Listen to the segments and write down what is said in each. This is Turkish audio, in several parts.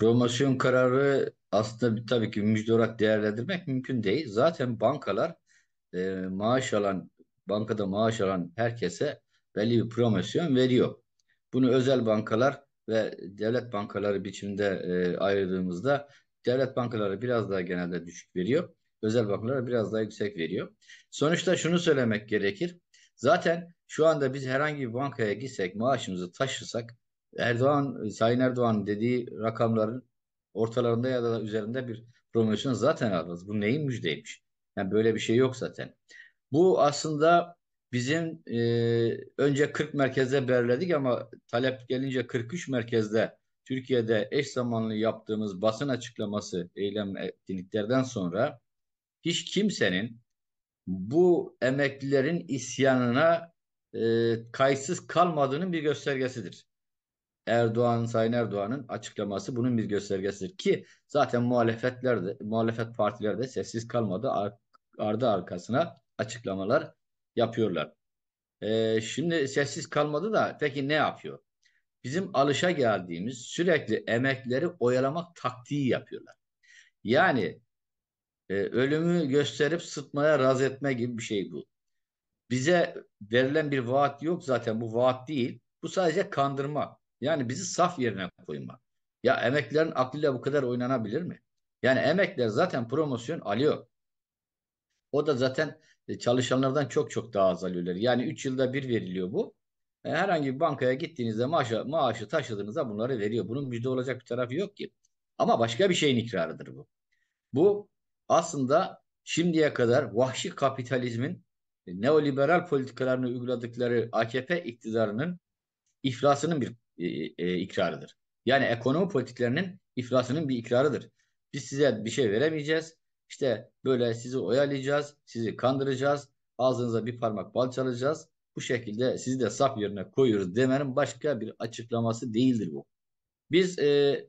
Promosyon kararı aslında tabii ki müjde olarak değerlendirmek mümkün değil. Zaten bankalar e, maaş alan, bankada maaş alan herkese belli bir promosyon veriyor. Bunu özel bankalar ve devlet bankaları biçimde e, ayırdığımızda devlet bankaları biraz daha genelde düşük veriyor. Özel bankalar biraz daha yüksek veriyor. Sonuçta şunu söylemek gerekir. Zaten şu anda biz herhangi bir bankaya gitsek, maaşımızı taşırsak Erdoğan, Sayın Erdoğan dediği rakamların ortalarında ya da üzerinde bir promosyon zaten aldınız. Bu neyin müjdeymiş? Yani böyle bir şey yok zaten. Bu aslında bizim e, önce 40 merkezde belirledik ama talep gelince 43 merkezde Türkiye'de eş zamanlı yaptığımız basın açıklaması eylem etkinliklerden sonra hiç kimsenin bu emeklilerin isyanına e, kayıtsız kalmadığının bir göstergesidir. Erdoğan, Sayın Erdoğan'ın açıklaması bunun bir göstergesidir. Ki zaten muhalefetler de, muhalefet partiler de sessiz kalmadı. Ar ardı arkasına açıklamalar yapıyorlar. Ee, şimdi sessiz kalmadı da peki ne yapıyor? Bizim alışa geldiğimiz sürekli emekleri oyalamak taktiği yapıyorlar. Yani e, ölümü gösterip sıtmaya razı etme gibi bir şey bu. Bize verilen bir vaat yok zaten bu vaat değil. Bu sadece kandırma. Yani bizi saf yerine koyma. Ya emeklilerin aklıyla bu kadar oynanabilir mi? Yani emekler zaten promosyon alıyor. O da zaten e, çalışanlardan çok çok daha az alıyorlar. Yani 3 yılda bir veriliyor bu. E, herhangi bir bankaya gittiğinizde maaşı, maaşı taşıdığınızda bunları veriyor. Bunun müjde olacak bir tarafı yok ki. Ama başka bir şeyin ikrarıdır bu. Bu aslında şimdiye kadar vahşi kapitalizmin e, neoliberal politikalarını uyguladıkları AKP iktidarının iflasının bir e, e, ikrarıdır. Yani ekonomi politiklerinin iflasının bir ikrarıdır. Biz size bir şey veremeyeceğiz. İşte böyle sizi oyalayacağız, sizi kandıracağız, ağzınıza bir parmak bal çalacağız. Bu şekilde sizi de sap yerine koyuyoruz demenin başka bir açıklaması değildir bu. Biz e,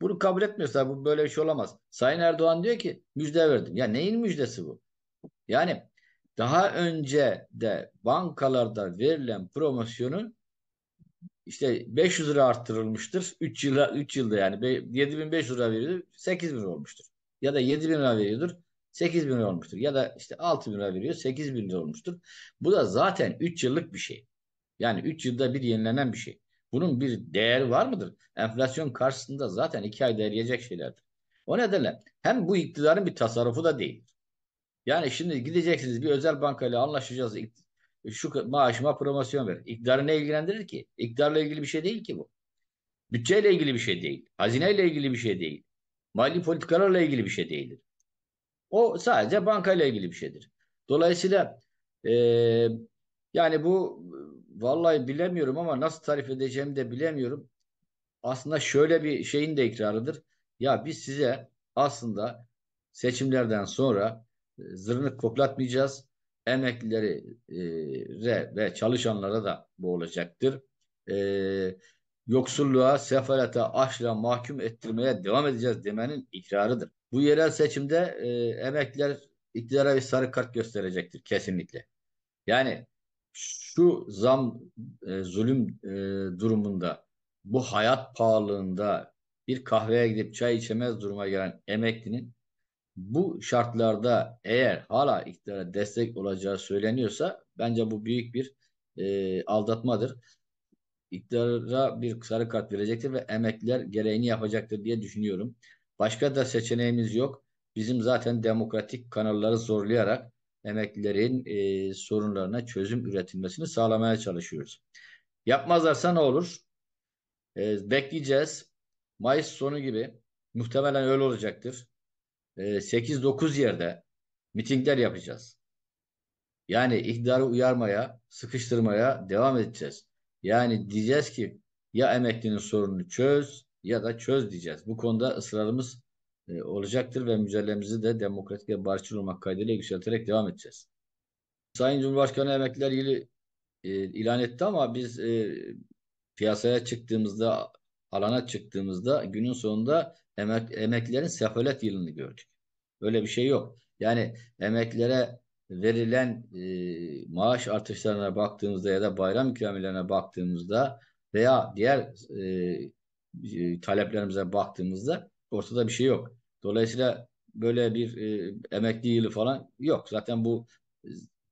bunu kabul etmiyorsa bu böyle bir şey olamaz. Sayın Erdoğan diyor ki müjde verdim. Ya neyin müjdesi bu? Yani daha önce de bankalarda verilen promosyonun işte 500 lira arttırılmıştır. 3 yıla 3 yılda yani 7500 lira veriyordur. 8000 lira olmuştur. Ya da 7000 lira veriyordur. 8000 lira olmuştur. Ya da işte 6000 lira veriyor. 8000 lira olmuştur. Bu da zaten 3 yıllık bir şey. Yani 3 yılda bir yenilenen bir şey. Bunun bir değeri var mıdır? Enflasyon karşısında zaten 2 ay değerleyecek şeylerdir. O nedenle hem bu iktidarın bir tasarrufu da değil. Yani şimdi gideceksiniz bir özel bankayla anlaşacağız şu maaşıma promosyon ver. İktidarı ne ilgilendirir ki? İktidarla ilgili bir şey değil ki bu. Bütçeyle ilgili bir şey değil. Hazineyle ilgili bir şey değil. Mali politikalarla ilgili bir şey değildir. O sadece bankayla ilgili bir şeydir. Dolayısıyla e, yani bu vallahi bilemiyorum ama nasıl tarif edeceğimi de bilemiyorum. Aslında şöyle bir şeyin de ikrarıdır. Ya biz size aslında seçimlerden sonra zırnık koklatmayacağız emeklilere ve çalışanlara da bu olacaktır. E, yoksulluğa, sefalete, açla mahkum ettirmeye devam edeceğiz demenin ikrarıdır. Bu yerel seçimde e, emekliler iktidara bir sarı kart gösterecektir kesinlikle. Yani şu zam e, zulüm e, durumunda bu hayat pahalılığında bir kahveye gidip çay içemez duruma gelen emeklinin bu şartlarda eğer hala iktidara destek olacağı söyleniyorsa bence bu büyük bir e, aldatmadır. İktidara bir sarı kart verecektir ve emekliler gereğini yapacaktır diye düşünüyorum. Başka da seçeneğimiz yok. Bizim zaten demokratik kanalları zorlayarak emeklilerin e, sorunlarına çözüm üretilmesini sağlamaya çalışıyoruz. Yapmazlarsa ne olur? E, bekleyeceğiz. Mayıs sonu gibi muhtemelen öyle olacaktır. 8-9 ee, yerde mitingler yapacağız. Yani iktidarı uyarmaya, sıkıştırmaya devam edeceğiz. Yani diyeceğiz ki ya emeklinin sorununu çöz ya da çöz diyeceğiz. Bu konuda ısrarımız e, olacaktır ve mücadelemizi de demokratik ve barışçıl olmak kaydıyla yükselterek devam edeceğiz. Sayın Cumhurbaşkanı emekliler yılı e, ilan etti ama biz e, piyasaya çıktığımızda, alana çıktığımızda günün sonunda emek, emeklilerin sefalet yılını gördük. Böyle bir şey yok. Yani emeklilere verilen e, maaş artışlarına baktığımızda ya da bayram ikramiyelerine baktığımızda veya diğer e, e, taleplerimize baktığımızda ortada bir şey yok. Dolayısıyla böyle bir e, emekli yılı falan yok. Zaten bu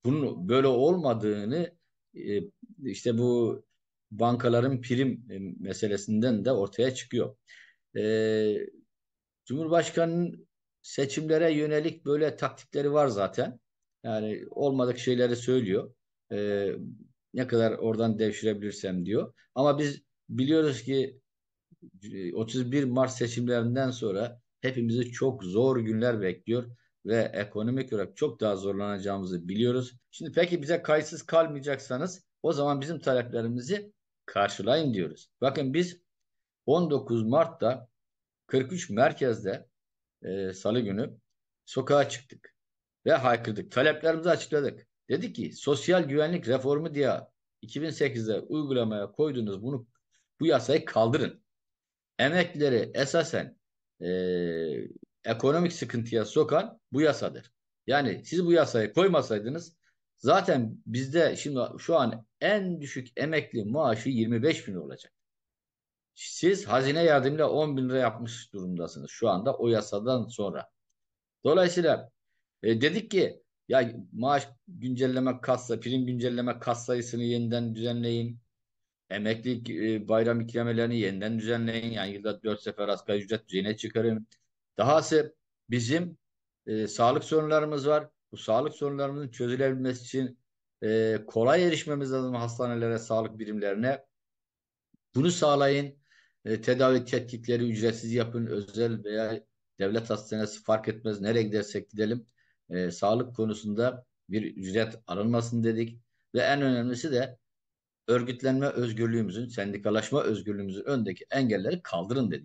bunun böyle olmadığını e, işte bu bankaların prim e, meselesinden de ortaya çıkıyor e, Cumhurbaşkanı'nın seçimlere yönelik böyle taktikleri var zaten. Yani olmadık şeyleri söylüyor. E, ne kadar oradan devşirebilirsem diyor. Ama biz biliyoruz ki 31 e, Mart seçimlerinden sonra hepimizi çok zor günler bekliyor ve ekonomik olarak çok daha zorlanacağımızı biliyoruz. Şimdi peki bize kayıtsız kalmayacaksanız o zaman bizim taleplerimizi karşılayın diyoruz. Bakın biz 19 Mart'ta 43 merkezde e, salı günü sokağa çıktık ve haykırdık. Taleplerimizi açıkladık. Dedi ki sosyal güvenlik reformu diye 2008'de uygulamaya koydunuz, bunu bu yasayı kaldırın. Emeklileri esasen e, ekonomik sıkıntıya sokan bu yasadır. Yani siz bu yasayı koymasaydınız zaten bizde şimdi şu an en düşük emekli maaşı 25 bin olacak siz hazine yardımıyla 10 bin lira yapmış durumdasınız şu anda o yasadan sonra. Dolayısıyla e, dedik ki ya maaş güncelleme kassa, prim güncelleme kas sayısını yeniden düzenleyin. Emeklilik e, bayram ikramelerini yeniden düzenleyin. Yani yılda 4 sefer asgari ücret düzeyine çıkarın. Dahası bizim e, sağlık sorunlarımız var. Bu sağlık sorunlarımızın çözülebilmesi için e, kolay erişmemiz lazım hastanelere, sağlık birimlerine. Bunu sağlayın e, tedavi tetkikleri ücretsiz yapın. Özel veya devlet hastanesi fark etmez. Nereye gidersek gidelim. E, sağlık konusunda bir ücret aranmasın dedik. Ve en önemlisi de örgütlenme özgürlüğümüzün, sendikalaşma özgürlüğümüzün öndeki engelleri kaldırın dedik.